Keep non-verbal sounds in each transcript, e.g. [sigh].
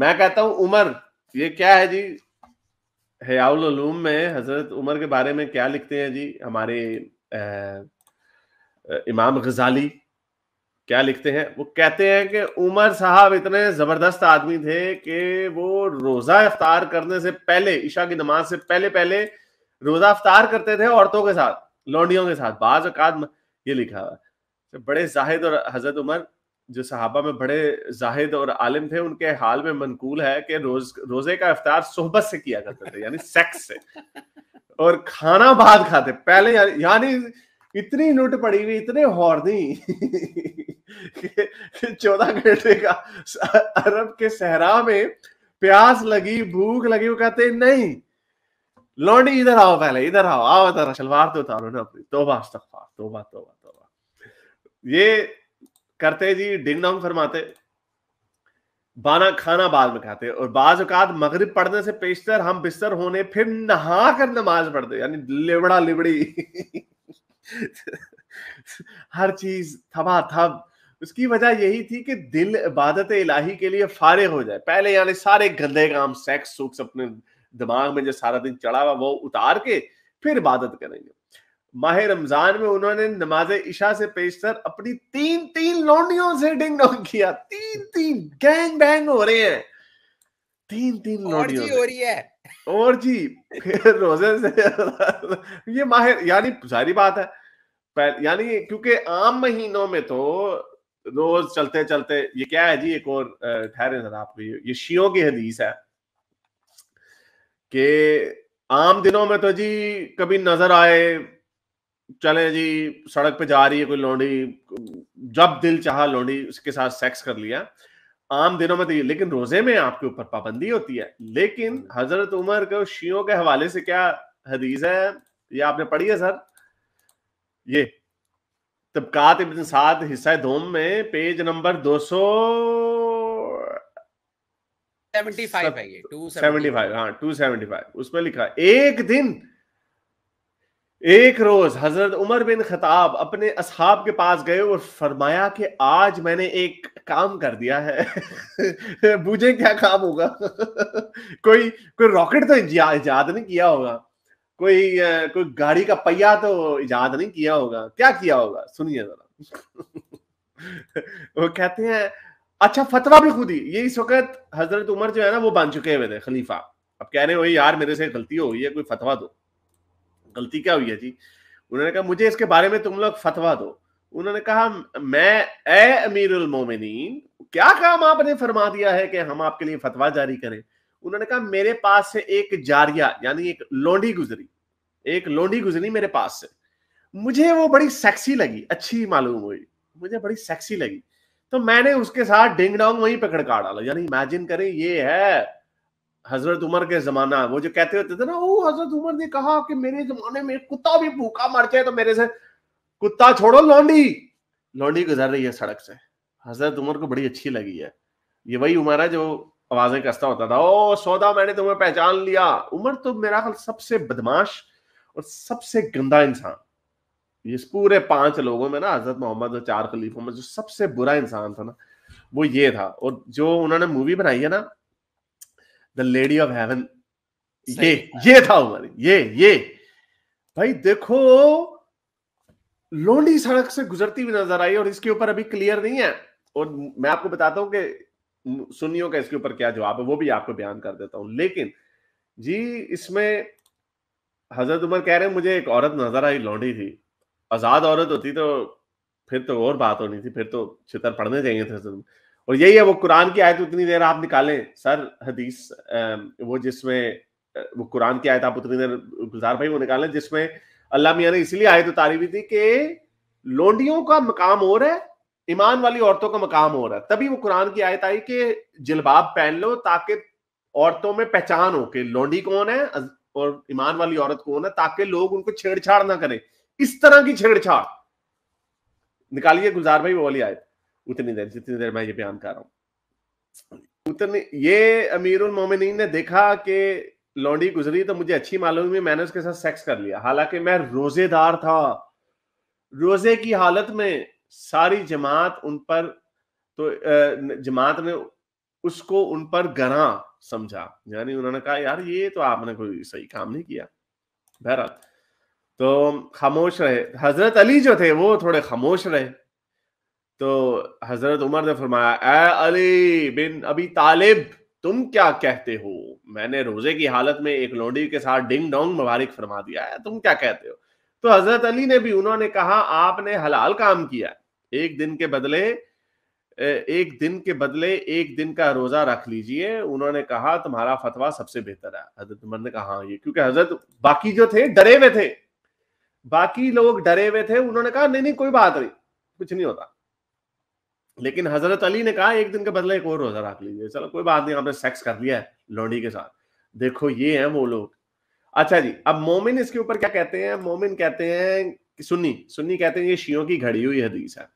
मैं कहता हूं उमर ये क्या है जी हयाउलूम में हजरत उमर के बारे में क्या लिखते हैं जी हमारे आ, इमाम गजाली क्या लिखते हैं वो कहते हैं कि उमर साहब इतने जबरदस्त आदमी थे कि वो रोजा अफ्तार करने से पहले ईशा की नमाज से पहले पहले रोजा अफ्तार करते थे औरतों के साथ लौंडियों के साथ बाज अकाद ये लिखा हुआ बड़े जाहिद और हजरत उमर जो सहाबा में बड़े जाहिद और आलिम थे उनके हाल में मनकूल है कि रोज रोजे का इफ्तार सोहबत से किया करते थे यानी सेक्स से और खाना बाद खाते पहले यानी इतनी नुट पड़ी हुई इतने दी चौदह घंटे का अरब के सहरा में प्यास लगी भूख लगी वो कहते नहीं लौंडी इधर आओ पहले इधर आओ आओ इधर शलवार तो उतारो ना अपनी तोबा तोबा तोबा तोबा ये करते जी डिंग डाउन फरमाते बाना खाना बाद में खाते और बाज अकात मगरब पढ़ने से पेशतर हम बिस्तर होने फिर नहा कर नमाज पढ़ते यानी लिबड़ा लिबड़ी हर चीज थबा थब उसकी वजह यही थी कि दिल इबादत इलाही के लिए फारे हो जाए पहले यानी सारे गंदे काम सेक्स सुक्स अपने दिमाग में जो सारा दिन चढ़ा हुआ वो उतार के फिर इबादत करेंगे माह रमजान में उन्होंने नमाज ईशा से पेशतर अपनी तीन तीन लोडियों से डिंग डोंग किया तीन तीन गैंग बैंग हो रहे हैं तीन तीन लौंडियों हो रही है और जी फिर रोजे से [laughs] ये माहिर यानी सारी बात है यानी क्योंकि आम महीनों में तो रोज चलते चलते ये क्या है जी एक और ठहरे जरा आपको ये, ये शियों की हदीस है कि आम दिनों में तो जी कभी नजर आए चले जी सड़क पे जा रही है कोई लोडी जब दिल चाह लोडी उसके साथ सेक्स कर लिया आम दिनों में तो ये लेकिन रोजे में आपके ऊपर पाबंदी होती है लेकिन हम्म। हजरत उमर को शियों के हवाले से क्या हदीस है ये आपने पढ़ी है सर ये तबकात इबन साद हिस्सा धोम में पेज नंबर दो सौ सेवेंटी फाइव है ये टू सेवेंटी फाइव हाँ टू सेवेंटी फाइव उसमें लिखा एक दिन एक रोज हजरत उमर बिन खताब अपने असहाब के पास गए और फरमाया कि आज मैंने एक काम कर दिया है [laughs] बूझे क्या काम होगा [laughs] कोई कोई रॉकेट तो इजाद नहीं किया होगा कोई कोई गाड़ी का पहिया तो इजाद नहीं किया होगा क्या किया होगा सुनिए जरा [laughs] वो कहते हैं अच्छा फतवा भी खुद ही ये इस वक्त हजरत उमर जो है ना वो बन चुके हुए थे खलीफा अब कह रहे हो यार मेरे से गलती हो गई है कोई फतवा दो गलती क्या हुई है जी उन्होंने कहा मुझे इसके बारे में तुम लोग फतवा दो उन्होंने कहा मैं ए अमीरुल मोमिनीन क्या काम आपने फरमा दिया है कि हम आपके लिए फतवा जारी करें उन्होंने कहा मेरे पास से एक जारिया यानी एक लोंडी गुजरी एक लोंडी गुजरी मेरे पास से मुझे वो बड़ी सेक्सी लगी अच्छी मालूम हुई मुझे बड़ी सेक्सी लगी तो मैंने उसके साथ डिंग डोंग वहीं पकड़ का डाला यानी इमेजिन करें ये है हजरत उमर के जमाना वो जो कहते होते थे ना वो हजरत उमर ने कहा कि मेरे जमाने में कुत्ता भी भूखा मर जाए तो मेरे से कुत्ता छोड़ो लौंडी लौंडी गुजर रही है सड़क से हजरत उमर को बड़ी अच्छी लगी है ये वही उमर है जो आवाजें कसता होता था ओ सौदा मैंने तुम्हें पहचान लिया उमर तो मेरा ख्याल सबसे बदमाश और सबसे गंदा इंसान इस पूरे पांच लोगों में ना हजरत मोहम्मद और चार खलीफों में जो सबसे बुरा इंसान था ना वो ये था और जो उन्होंने मूवी बनाई है ना द लेडी ऑफ हेवन ये ये था उमर ये ये भाई देखो लोंडी सड़क से गुजरती हुई नजर आई और इसके ऊपर अभी क्लियर नहीं है और मैं आपको बताता हूं कि सुनियो का इसके ऊपर क्या जवाब है वो भी आपको बयान कर देता हूं लेकिन जी इसमें हजरत उमर कह रहे हैं मुझे एक औरत नजर आई लौंडी थी आजाद औरत होती तो फिर तो और बात होनी थी फिर तो छितर पड़ने चाहिए थे और यही है वो कुरान की आयत उतनी देर आप निकालें सर हदीस वो जिसमें वो कुरान की आयत आप उतनी देर गुजार भाई वो निकालें जिसमें अल्लाह मियाँ ने इसलिए आयत उतारी हुई थी कि लोंडियों का मकाम और है ईमान वाली औरतों का मकाम हो रहा है तभी वो कुरान की आयत आई कि जलबाब पहन लो ताकि औरतों में पहचान हो कि लोंडी कौन है और ईमान वाली औरत कौन है ताकि लोग उनको छेड़छाड़ ना करें इस तरह की छेड़छाड़ निकालिए गुलजार भाई वो वाली आयत उतनी देर जितनी देर मैं ये बयान कर रहा हूँ उतने ये अमीरुल मोमिनीन ने देखा कि लौंडी गुजरी तो मुझे अच्छी मालूम हुई मैंने उसके साथ सेक्स कर लिया हालांकि मैं रोजेदार था रोजे की हालत में सारी जमात उन पर तो जमात ने उसको उन पर गरा समझा यानी उन्होंने कहा यार ये तो आपने कोई सही काम नहीं किया बहरहाल तो खामोश रहे हजरत अली जो थे वो थोड़े खामोश रहे तो हजरत उमर ने फरमाया अली बिन अभी तालिब तुम क्या कहते हो मैंने रोजे की हालत में एक लोडी के साथ डिंग डोंग मुबारक फरमा दिया है तुम क्या कहते हो तो हजरत अली ने भी उन्होंने कहा आपने हलाल काम किया एक दिन के बदले एक दिन के बदले एक दिन का रोजा रख लीजिए उन्होंने कहा तुम्हारा फतवा सबसे बेहतर है हजरत उमर ने कहा हाँ, ये क्योंकि हजरत बाकी जो थे डरे हुए थे बाकी लोग डरे हुए थे उन्होंने कहा नहीं नहीं कोई बात नहीं कुछ नहीं होता लेकिन हजरत अली ने कहा एक दिन के बदले एक और रोजा रख लीजिए चलो कोई बात नहीं आपने सेक्स कर लिया है लौंडी के साथ देखो ये है वो लोग अच्छा जी अब मोमिन इसके ऊपर क्या कहते हैं मोमिन कहते हैं सुन्नी सुन्नी कहते हैं ये शियों की घड़ी हुई हदीस है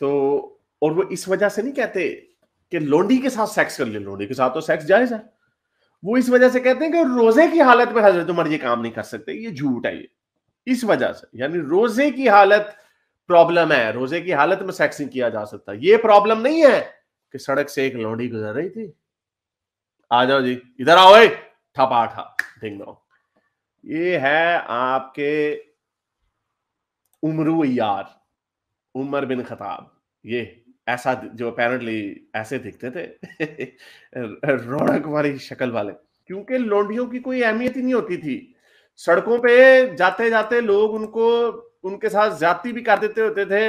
तो और वो इस वजह से नहीं कहते कि लोंडी के साथ सेक्स कर ले लोंडी के साथ तो सेक्स जायज है वो इस वजह से कहते हैं कि रोजे की हालत में हजरत उमर ये काम नहीं कर सकते ये झूठ है ये इस वजह से यानी रोजे की हालत प्रॉब्लम है रोजे की हालत में सेक्सिंग किया जा सकता ये प्रॉब्लम नहीं है कि सड़क से एक लौंडी गुजर रही थी आ जाओ जी इधर आओ ठपा ठा ढिंग ये है आपके उमरू यार उमर बिन खताब ये ऐसा जो अपेरेंटली ऐसे दिखते थे [laughs] रौनक वाली शक्ल वाले क्योंकि लोंडियों की कोई अहमियत ही नहीं होती थी सड़कों पे जाते जाते लोग उनको उनके साथ ज्यादती भी कर देते होते थे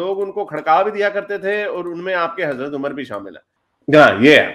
लोग उनको खड़का भी दिया करते थे और उनमें आपके हजरत उमर भी शामिल है हाँ, ये है